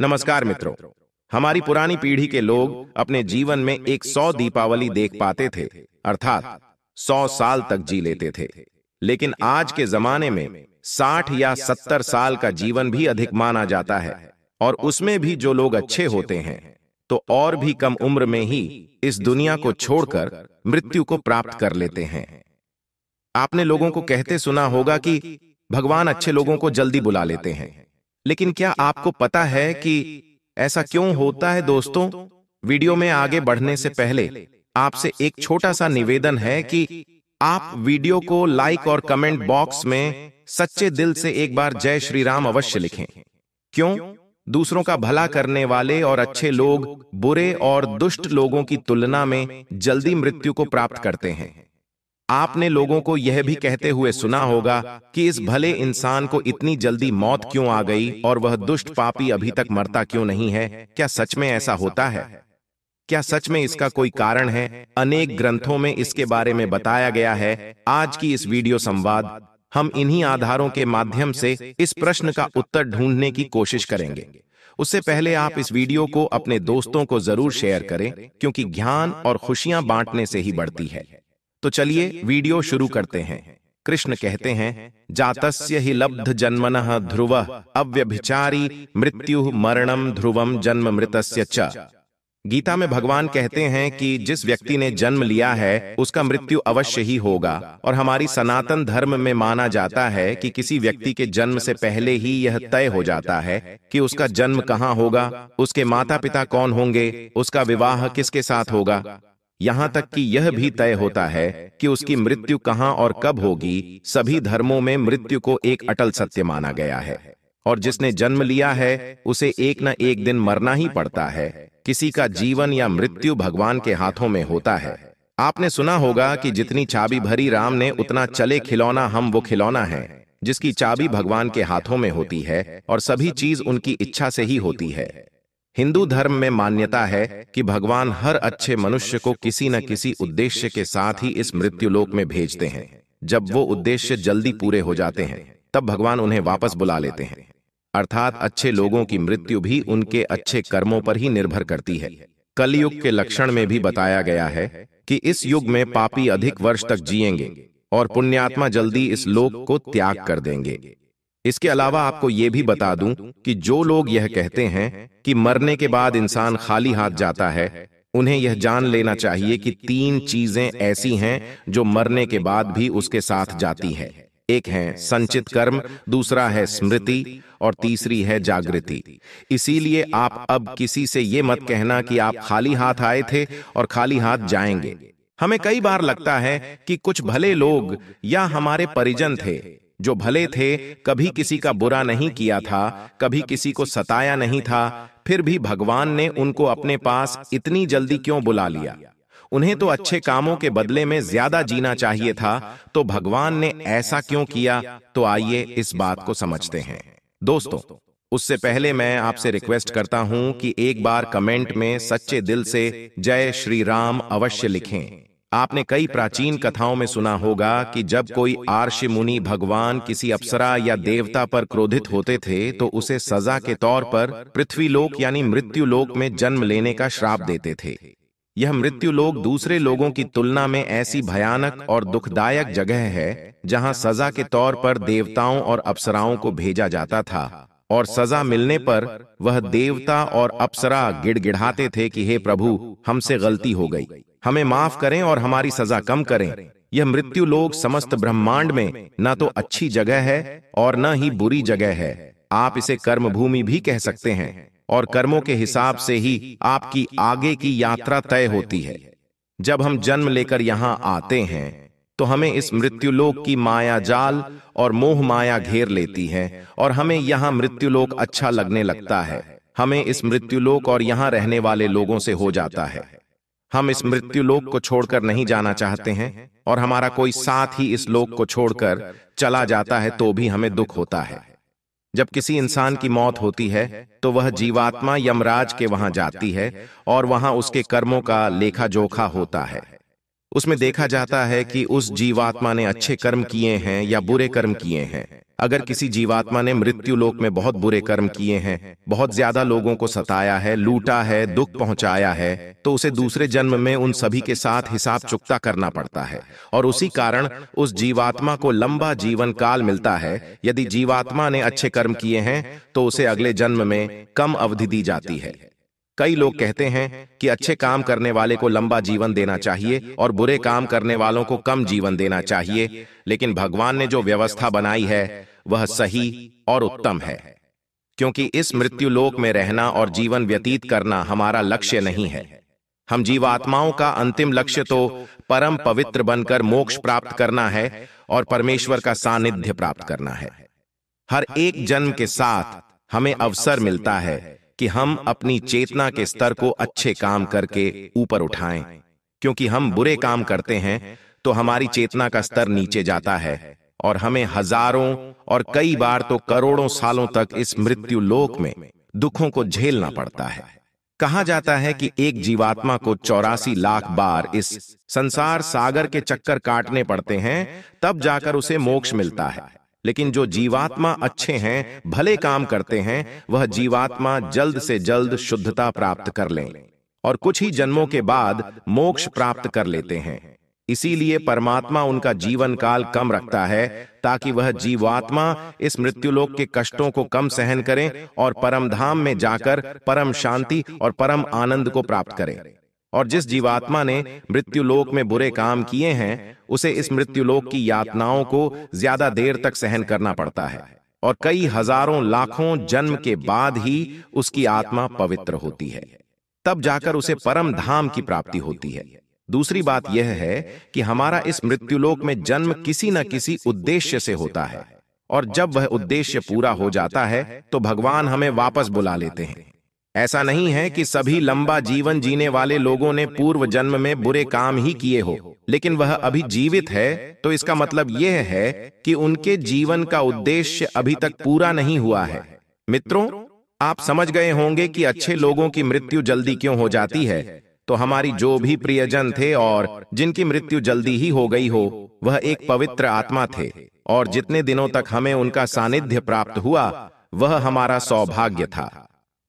नमस्कार मित्रों हमारी पुरानी पीढ़ी के लोग अपने जीवन में एक सौ दीपावली देख पाते थे अर्थात सौ साल तक जी लेते थे लेकिन आज के जमाने में साठ या सत्तर साल का जीवन भी अधिक माना जाता है और उसमें भी जो लोग अच्छे होते हैं तो, तो और भी कम उम्र में ही इस दुनिया को छोड़कर मृत्यु को प्राप्त कर लेते हैं आपने लोगों को कहते सुना होगा कि भगवान अच्छे लोगों को जल्दी बुला लेते हैं लेकिन क्या आपको पता है कि ऐसा क्यों होता है दोस्तों वीडियो में आगे बढ़ने से पहले आपसे एक छोटा सा निवेदन है कि आप वीडियो को लाइक और कमेंट बॉक्स में सच्चे दिल से एक बार जय श्री राम अवश्य लिखें क्यों दूसरों का भला करने वाले और अच्छे लोग बुरे और दुष्ट लोगों की तुलना में जल्दी मृत्यु को प्राप्त करते हैं आपने लोगों को यह भी कहते हुए सुना होगा कि इस भले इंसान को इतनी जल्दी मौत क्यों आ गई और वह दुष्ट पापी अभी तक मरता क्यों नहीं है क्या सच में ऐसा होता है क्या सच में इसका कोई कारण है अनेक ग्रंथों में इसके बारे में बताया गया है आज की इस वीडियो संवाद हम इन्हीं आधारों के माध्यम से इस प्रश्न का उत्तर ढूंढने की कोशिश करेंगे उससे पहले आप इस वीडियो को अपने दोस्तों को जरूर शेयर करें क्योंकि ज्ञान और खुशियां बांटने से ही बढ़ती है तो चलिए वीडियो शुरू करते हैं कृष्ण कहते हैं जातस्य ही लब्ध जन्मन ध्रुव अव्यभिचारी मृत्यु मरणम ध्रुवम जन्म मृतस्य च गीता में भगवान कहते हैं कि जिस व्यक्ति ने जन्म लिया है उसका मृत्यु अवश्य ही होगा और हमारी सनातन धर्म में माना जाता है कि किसी व्यक्ति के जन्म से पहले ही यह तय हो जाता है कि उसका जन्म कहाँ होगा उसके माता पिता कौन होंगे उसका विवाह किसके साथ होगा यहाँ तक कि यह भी तय होता है कि उसकी मृत्यु कहाँ और कब होगी सभी धर्मों में मृत्यु को एक अटल सत्य माना गया है और जिसने जन्म लिया है उसे एक न एक दिन मरना ही पड़ता है किसी का जीवन या मृत्यु भगवान के हाथों में होता है आपने सुना होगा कि जितनी चाबी भरी राम ने उतना चले खिलौना हम वो खिलौना है जिसकी चाबी भगवान के हाथों में होती है और सभी चीज उनकी इच्छा से ही होती है हिंदू धर्म में मान्यता है कि भगवान हर अच्छे मनुष्य को किसी न किसी उद्देश्य के साथ ही इस मृत्युलोक में भेजते हैं जब वो उद्देश्य जल्दी पूरे हो जाते हैं तब भगवान उन्हें वापस बुला लेते हैं अर्थात अच्छे लोगों की मृत्यु भी उनके अच्छे कर्मों पर ही निर्भर करती है कलयुग के लक्षण में भी बताया गया है कि इस युग में पापी अधिक वर्ष तक जिएंगे और पुण्यात्मा जल्दी इस लोक को त्याग कर देंगे इसके अलावा आपको ये भी बता दूं कि जो लोग यह कहते हैं कि मरने के बाद इंसान खाली हाथ जाता है उन्हें यह जान लेना चाहिए कि तीन चीजें ऐसी हैं जो मरने के बाद भी उसके साथ जाती है एक है संचित कर्म दूसरा है स्मृति और तीसरी है जागृति इसीलिए आप अब किसी से ये मत कहना कि आप खाली हाथ आए थे और खाली हाथ जाएंगे हमें कई बार लगता है कि कुछ भले लोग या हमारे परिजन थे जो भले थे कभी किसी का बुरा नहीं किया था कभी किसी को सताया नहीं था फिर भी भगवान ने उनको अपने पास इतनी जल्दी क्यों बुला लिया उन्हें तो, तो अच्छे कामों के बदले में ज्यादा जीना चाहिए था तो, तो भगवान ने ऐसा क्यों किया तो, तो आइए इस बात को समझते हैं दोस्तों उससे पहले मैं आपसे रिक्वेस्ट करता हूं कि एक बार कमेंट में सच्चे दिल से जय श्री राम अवश्य लिखें आपने कई प्राचीन कथाओं में सुना होगा कि जब कोई आर्ष मुनि भगवान किसी अप्सरा या देवता पर क्रोधित होते थे तो, तो उसे सजा के तौर पर पृथ्वीलोक यानी मृत्युलोक में जन्म लेने का श्राप देते थे यह मृत्युलोक दूसरे लोगों की तुलना में ऐसी भयानक और दुखदायक जगह है जहां सजा के तौर पर देवताओं और अप्सराओं को भेजा जाता था और सजा मिलने पर वह देवता और अप्सरा गिड़गिड़ाते थे कि हे प्रभु हमसे गलती हो गई हमें माफ करें और हमारी सजा कम करें यह मृत्यु लोग समस्त ब्रह्मांड में न तो अच्छी जगह है और न ही बुरी जगह है आप इसे कर्म भूमि भी कह सकते हैं और कर्मों के हिसाब से ही आपकी आगे की यात्रा तय होती है जब हम जन्म लेकर यहाँ आते हैं तो हमें इस मृत्युलोक की माया जाल और मोह माया घेर लेती है और हमें यहाँ मृत्युलोक अच्छा लगने लगता है हमें इस मृत्युलोक और यहाँ रहने वाले लोगों से हो जाता है हम इस मृत्यु लोक को छोड़कर नहीं जाना चाहते हैं और हमारा कोई साथ ही इस लोक को छोड़कर चला जाता है तो भी हमें दुख होता है जब किसी इंसान की मौत होती है तो वह जीवात्मा यमराज के वहां जाती है और वहां उसके कर्मों का लेखा जोखा होता है उसमें देखा जाता है कि उस जीवात्मा ने अच्छे कर्म किए हैं या बुरे कर्म किए हैं अगर किसी जीवात्मा ने मृत्यु लोक में बहुत बुरे कर्म किए हैं बहुत ज्यादा लोगों को सताया है लूटा है दुख पहुंचाया है तो उसे दूसरे जन्म में उन सभी के साथ हिसाब चुकता करना पड़ता है और उसी कारण उस जीवात्मा को लंबा जीवन काल मिलता है यदि जीवात्मा ने अच्छे कर्म किए हैं तो उसे तो अगले जन्म में कम अवधि दी जाती है कई लोग कहते हैं कि अच्छे काम करने वाले को लंबा जीवन देना चाहिए और बुरे काम करने वालों को कम जीवन देना चाहिए लेकिन भगवान ने जो व्यवस्था बनाई है वह सही और उत्तम है क्योंकि इस मृत्यु लोक में रहना और जीवन व्यतीत करना हमारा लक्ष्य नहीं है हम जीवात्माओं का अंतिम लक्ष्य तो परम पवित्र बनकर मोक्ष प्राप्त करना है और परमेश्वर का सानिध्य प्राप्त करना है हर एक जन्म के साथ हमें अवसर मिलता है कि हम अपनी चेतना के स्तर को अच्छे काम करके ऊपर उठाएं क्योंकि हम बुरे काम करते हैं तो, तो हमारी चेतना का स्तर नीचे जाता है और हमें हजारों और कई बार तो, तो करोड़ों सालों तक इस मृत्यु लोक में दुखों को झेलना पड़ता है कहा जाता है कि एक जीवात्मा को चौरासी लाख बार इस संसार सागर के चक्कर काटने पड़ते हैं तब जाकर उसे मोक्ष मिलता है लेकिन जो जीवात्मा अच्छे हैं भले काम करते हैं वह जीवात्मा जल्द से जल्द शुद्धता प्राप्त कर लें और कुछ ही जन्मों के बाद मोक्ष प्राप्त कर लेते हैं इसीलिए परमात्मा उनका जीवन काल कम रखता है ताकि वह जीवात्मा इस मृत्युलोक के कष्टों को कम सहन करें और परम धाम में जाकर परम शांति और परम आनंद को प्राप्त करें और जिस जीवात्मा ने मृत्युलोक में बुरे काम किए हैं उसे इस मृत्युलोक की यातनाओं को ज्यादा देर तक सहन करना पड़ता है और कई हजारों लाखों जन्म के बाद ही उसकी आत्मा पवित्र होती है तब जाकर उसे परम धाम की प्राप्ति होती है दूसरी बात यह है कि हमारा इस मृत्युलोक में जन्म किसी न किसी उद्देश्य से होता है और जब वह उद्देश्य पूरा हो जाता है तो भगवान हमें वापस बुला लेते हैं ऐसा नहीं है कि सभी लंबा जीवन जीने वाले लोगों ने पूर्व जन्म में बुरे काम ही किए हो लेकिन वह अभी जीवित है तो इसका मतलब यह है कि उनके जीवन का उद्देश्य अभी तक पूरा नहीं हुआ है मित्रों आप समझ गए होंगे कि अच्छे लोगों की मृत्यु जल्दी क्यों हो जाती है तो हमारी जो भी प्रियजन थे और जिनकी मृत्यु जल्दी ही हो गई हो वह एक पवित्र आत्मा थे और जितने दिनों तक हमें उनका सानिध्य प्राप्त हुआ वह हमारा सौभाग्य था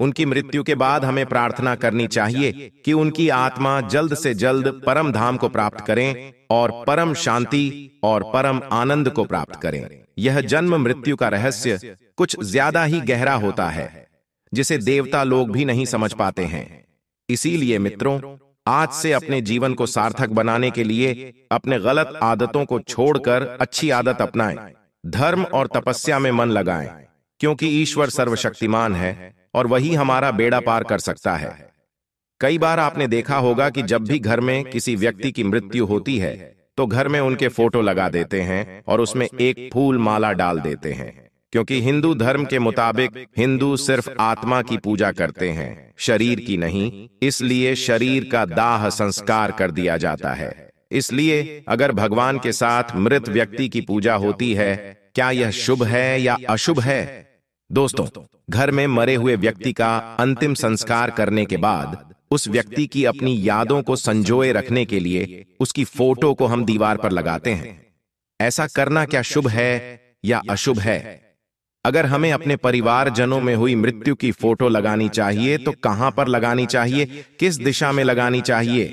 उनकी मृत्यु के बाद हमें प्रार्थना करनी चाहिए कि उनकी आत्मा जल्द से जल्द परम धाम को प्राप्त करें और परम शांति और परम आनंद को प्राप्त करें यह जन्म मृत्यु का रहस्य कुछ ज्यादा ही गहरा होता है जिसे देवता लोग भी नहीं समझ पाते हैं इसीलिए मित्रों आज से अपने जीवन को सार्थक बनाने के लिए अपने गलत आदतों को छोड़कर अच्छी आदत अपनाएं धर्म और तपस्या में मन लगाएं क्योंकि ईश्वर सर्वशक्तिमान है और वही हमारा बेड़ा पार कर सकता है कई बार आपने देखा होगा कि जब भी घर में किसी व्यक्ति की मृत्यु होती है तो घर में उनके फोटो लगा देते हैं और उसमें एक फूल माला डाल देते हैं क्योंकि हिंदू धर्म के मुताबिक हिंदू सिर्फ आत्मा की पूजा करते हैं शरीर की नहीं इसलिए शरीर का दाह संस्कार कर दिया जाता है इसलिए अगर भगवान के साथ मृत व्यक्ति की पूजा होती है क्या यह शुभ है या अशुभ है दोस्तों घर में मरे हुए व्यक्ति का अंतिम संस्कार करने के बाद उस व्यक्ति की अपनी यादों को संजोए रखने के लिए उसकी फोटो को हम दीवार पर लगाते हैं ऐसा करना क्या शुभ है या अशुभ है अगर हमें अपने परिवारजनों में हुई मृत्यु की फोटो लगानी चाहिए तो कहां पर लगानी चाहिए किस दिशा में लगानी चाहिए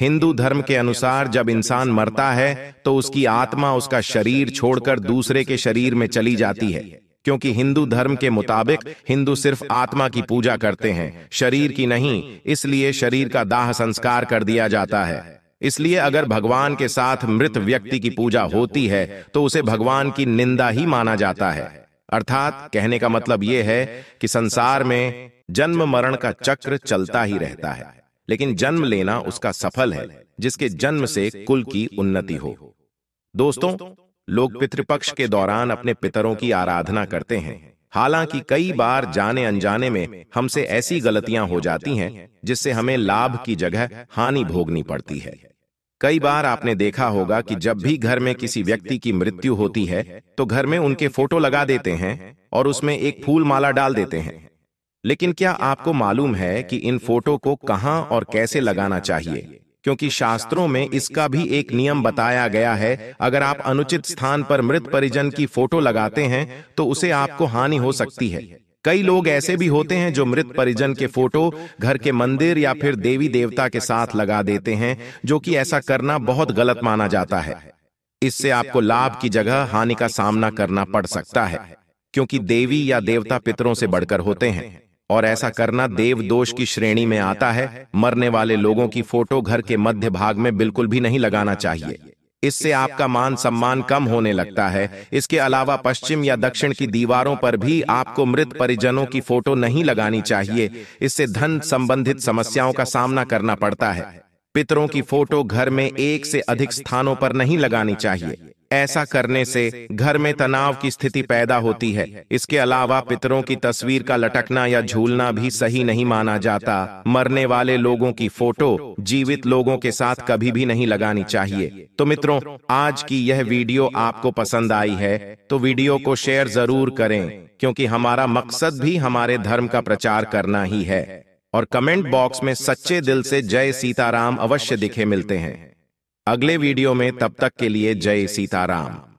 हिंदू धर्म के अनुसार जब इंसान मरता है तो उसकी आत्मा उसका शरीर छोड़कर दूसरे के शरीर में चली जाती है क्योंकि हिंदू धर्म के मुताबिक हिंदू सिर्फ आत्मा की पूजा करते हैं शरीर की नहीं इसलिए शरीर का दाह संस्कार कर दिया जाता है इसलिए अगर भगवान के साथ मृत व्यक्ति की पूजा होती है तो उसे तो भगवान की निंदा ही माना जाता है अर्थात कहने का मतलब, मतलब यह है कि संसार में जन्म मरण का चक्र चलता ही रहता है लेकिन जन्म लेना उसका सफल है जिसके जन्म से कुल की उन्नति हो दोस्तों लोग पितृपक्ष के दौरान अपने पितरों की आराधना करते हैं हालांकि कई बार जाने अनजाने में हमसे ऐसी गलतियां हो जाती हैं जिससे हमें लाभ की जगह हानि भोगनी पड़ती है कई बार आपने देखा होगा कि जब भी घर में किसी व्यक्ति की मृत्यु होती है तो घर में उनके फोटो लगा देते हैं और उसमें एक फूल माला डाल देते हैं लेकिन क्या आपको मालूम है कि इन फोटो को कहां और कैसे लगाना चाहिए क्योंकि शास्त्रों में इसका भी एक नियम बताया गया है अगर आप अनुचित स्थान पर मृत परिजन की फोटो लगाते हैं तो उसे आपको हानि हो सकती है कई लोग ऐसे भी होते हैं जो मृत परिजन के फोटो घर के मंदिर या फिर देवी देवता के साथ लगा देते हैं जो कि ऐसा करना बहुत गलत माना जाता है इससे आपको लाभ की जगह हानि का सामना करना पड़ सकता है क्योंकि देवी या देवता पितरों से बढ़कर होते हैं और ऐसा करना देव दोष की श्रेणी में आता है मरने वाले लोगों की फोटो घर के मध्य भाग में बिल्कुल भी नहीं लगाना चाहिए इससे आपका मान सम्मान कम होने लगता है इसके अलावा पश्चिम या दक्षिण की दीवारों पर भी आपको मृत परिजनों की फोटो नहीं लगानी चाहिए इससे धन संबंधित समस्याओं का सामना करना पड़ता है पितरों की फोटो घर में एक से अधिक स्थानों पर नहीं लगानी चाहिए ऐसा करने से घर में तनाव की स्थिति पैदा होती है इसके अलावा पितरों की तस्वीर का लटकना या झूलना भी सही नहीं माना जाता मरने वाले लोगों की फोटो जीवित लोगों के साथ कभी भी नहीं लगानी चाहिए तो, तो मित्रों आज की यह वीडियो आपको पसंद आई है तो, तो वीडियो को शेयर जरूर करें क्योंकि हमारा मकसद भी हमारे धर्म का प्रचार करना ही है और कमेंट बॉक्स में सच्चे दिल से जय सीताराम अवश्य दिखे मिलते हैं अगले वीडियो में तब तक के लिए जय सीताराम